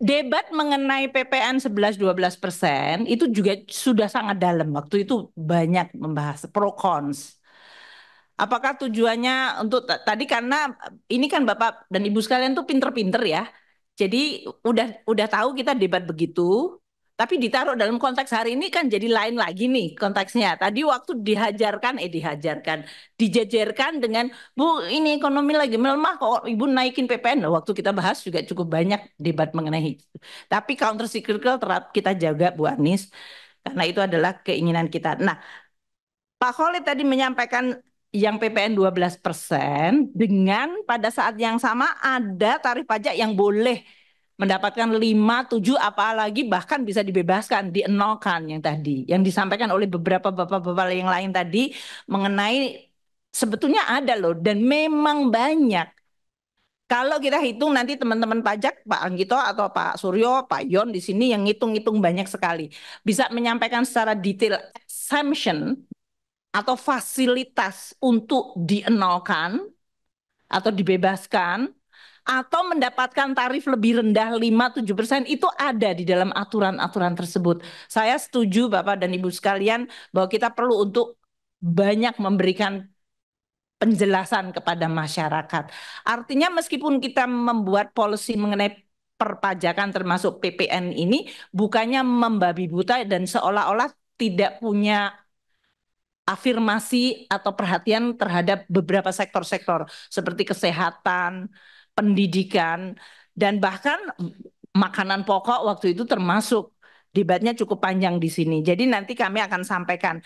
debat mengenai PPN 11-12 persen itu juga sudah sangat dalam. Waktu itu banyak membahas pro cons. Apakah tujuannya untuk tadi karena ini kan Bapak dan Ibu sekalian tuh pinter-pinter ya. Jadi udah udah tahu kita debat begitu, tapi ditaruh dalam konteks hari ini kan jadi lain lagi nih konteksnya. Tadi waktu dihajarkan, eh dihajarkan, dijejerkan dengan Bu ini ekonomi lagi melemah kok Ibu naikin PPN. Waktu kita bahas juga cukup banyak debat mengenai itu. Tapi counter cyclical terap kita jaga Bu Anies karena itu adalah keinginan kita. Nah, Pak Khalid tadi menyampaikan yang PPN 12% dengan pada saat yang sama ada tarif pajak yang boleh mendapatkan 5, 7 apalagi bahkan bisa dibebaskan, dienolkan yang tadi. Yang disampaikan oleh beberapa bapak-bapak yang lain tadi mengenai sebetulnya ada loh dan memang banyak. Kalau kita hitung nanti teman-teman pajak Pak Anggito atau Pak Suryo, Pak Yon di sini yang ngitung-ngitung banyak sekali. Bisa menyampaikan secara detail exemption atau fasilitas untuk dienolkan atau dibebaskan atau mendapatkan tarif lebih rendah 5-7% itu ada di dalam aturan-aturan tersebut. Saya setuju Bapak dan Ibu sekalian bahwa kita perlu untuk banyak memberikan penjelasan kepada masyarakat. Artinya meskipun kita membuat polisi mengenai perpajakan termasuk PPN ini bukannya membabi buta dan seolah-olah tidak punya afirmasi atau perhatian terhadap beberapa sektor-sektor seperti kesehatan, pendidikan dan bahkan makanan pokok waktu itu termasuk debatnya cukup panjang di sini. Jadi nanti kami akan sampaikan.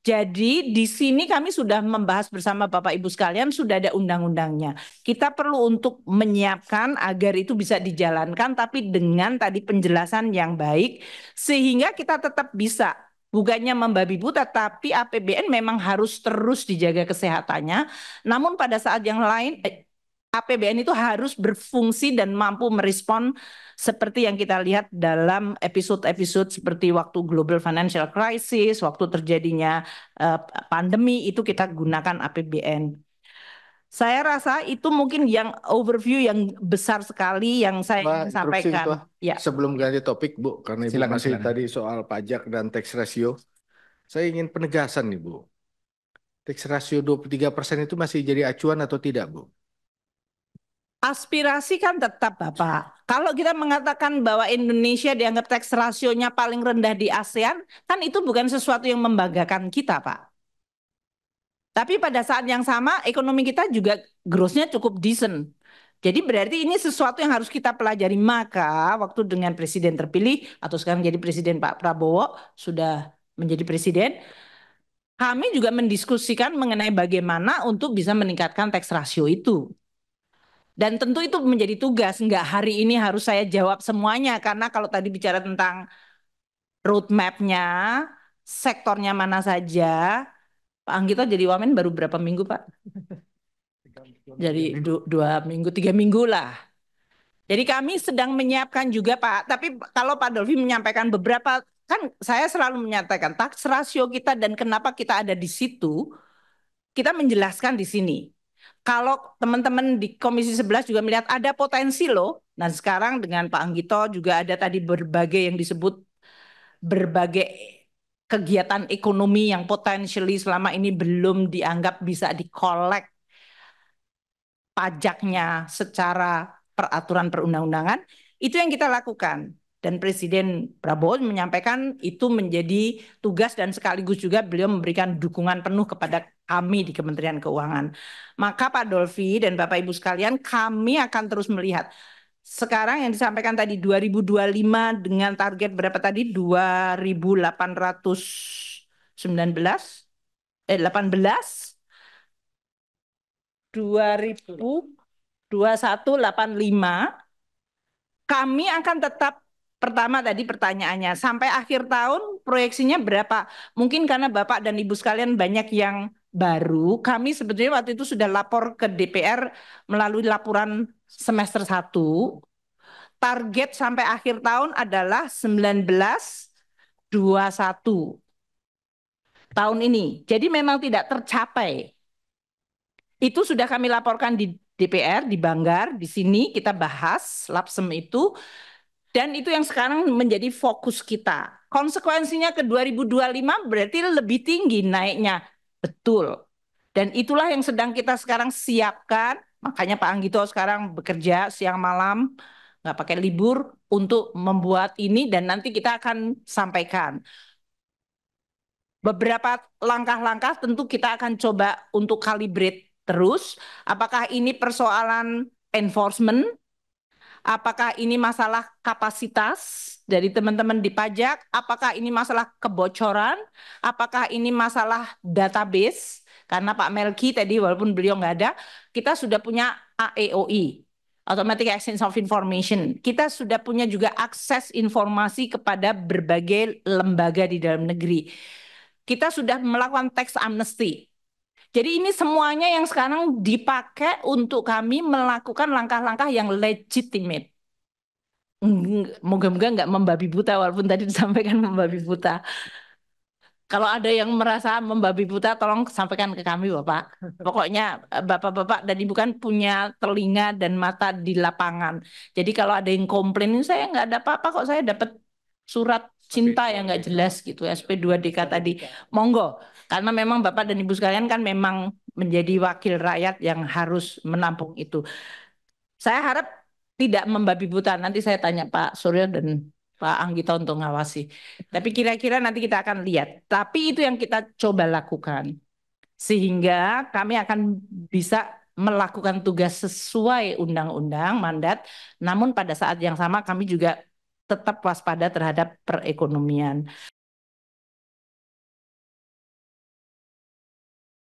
Jadi di sini kami sudah membahas bersama Bapak Ibu sekalian sudah ada undang-undangnya. Kita perlu untuk menyiapkan agar itu bisa dijalankan tapi dengan tadi penjelasan yang baik sehingga kita tetap bisa bukannya membabi buta tapi APBN memang harus terus dijaga kesehatannya. Namun pada saat yang lain eh, APBN itu harus berfungsi dan mampu merespon seperti yang kita lihat dalam episode-episode seperti waktu global financial crisis, waktu terjadinya eh, pandemi itu kita gunakan APBN. Saya rasa itu mungkin yang overview yang besar sekali yang saya Mbak, ingin sampaikan. Itu, ya. Sebelum ganti topik, Bu, karena Ibu silakan, masih silakan. tadi soal pajak dan tax ratio. Saya ingin penegasan nih, Bu. Tax ratio 23% itu masih jadi acuan atau tidak, Bu? aspirasi kan tetap Bapak. Kalau kita mengatakan bahwa Indonesia dianggap tax rasionya paling rendah di ASEAN, kan itu bukan sesuatu yang membanggakan kita Pak. Tapi pada saat yang sama ekonomi kita juga growth cukup decent. Jadi berarti ini sesuatu yang harus kita pelajari. Maka waktu dengan presiden terpilih atau sekarang jadi presiden Pak Prabowo sudah menjadi presiden, kami juga mendiskusikan mengenai bagaimana untuk bisa meningkatkan tax ratio itu. Dan tentu itu menjadi tugas, nggak hari ini harus saya jawab semuanya karena kalau tadi bicara tentang roadmapnya, sektornya mana saja, Pak Anggito jadi wamen baru berapa minggu Pak? Jadi dua minggu, tiga minggu lah. Jadi kami sedang menyiapkan juga Pak, tapi kalau Pak Dolfi menyampaikan beberapa, kan saya selalu menyatakan tax rasio kita dan kenapa kita ada di situ, kita menjelaskan di sini. Kalau teman-teman di Komisi 11 juga melihat ada potensi loh. Nah sekarang dengan Pak Anggito juga ada tadi berbagai yang disebut berbagai kegiatan ekonomi yang potensially selama ini belum dianggap bisa dikolek pajaknya secara peraturan perundang-undangan. Itu yang kita lakukan dan Presiden Prabowo menyampaikan itu menjadi tugas dan sekaligus juga beliau memberikan dukungan penuh kepada kami di Kementerian Keuangan. Maka Pak Dolfi dan Bapak Ibu sekalian kami akan terus melihat sekarang yang disampaikan tadi 2025 dengan target berapa tadi 2819 eh 18 2000 2185 kami akan tetap pertama tadi pertanyaannya sampai akhir tahun proyeksinya berapa? Mungkin karena Bapak dan Ibu sekalian banyak yang baru, kami sebetulnya waktu itu sudah lapor ke DPR melalui laporan semester 1. Target sampai akhir tahun adalah 1921 tahun ini. Jadi memang tidak tercapai. Itu sudah kami laporkan di DPR, di Banggar, di sini kita bahas lapsem itu dan itu yang sekarang menjadi fokus kita. Konsekuensinya ke 2025 berarti lebih tinggi naiknya. Betul. Dan itulah yang sedang kita sekarang siapkan. Makanya Pak Anggito sekarang bekerja siang malam, nggak pakai libur untuk membuat ini dan nanti kita akan sampaikan. Beberapa langkah-langkah tentu kita akan coba untuk kalibrate terus. Apakah ini persoalan enforcement apakah ini masalah kapasitas dari teman-teman di pajak, apakah ini masalah kebocoran, apakah ini masalah database, karena Pak Melki tadi walaupun beliau nggak ada, kita sudah punya AEOI, Automatic Exchange of Information. Kita sudah punya juga akses informasi kepada berbagai lembaga di dalam negeri. Kita sudah melakukan tax amnesty, jadi ini semuanya yang sekarang dipakai untuk kami melakukan langkah-langkah yang legitimate. Moga-moga nggak membabi buta walaupun tadi disampaikan membabi buta. Kalau ada yang merasa membabi buta, tolong sampaikan ke kami, Bapak. Pokoknya eh, Bapak-Bapak dan Ibu kan punya telinga dan mata di lapangan. Jadi kalau ada yang komplain, saya nggak ada apa-apa kok, saya dapat surat cinta yang nggak jelas gitu SP2DK tadi. Monggo, karena memang Bapak dan Ibu sekalian kan memang menjadi wakil rakyat yang harus menampung itu. Saya harap tidak membabi buta. Nanti saya tanya Pak Suryo dan Pak Anggito untuk ngawasi. Tapi kira-kira nanti kita akan lihat. Tapi itu yang kita coba lakukan. Sehingga kami akan bisa melakukan tugas sesuai undang-undang mandat. Namun pada saat yang sama kami juga tetap waspada terhadap perekonomian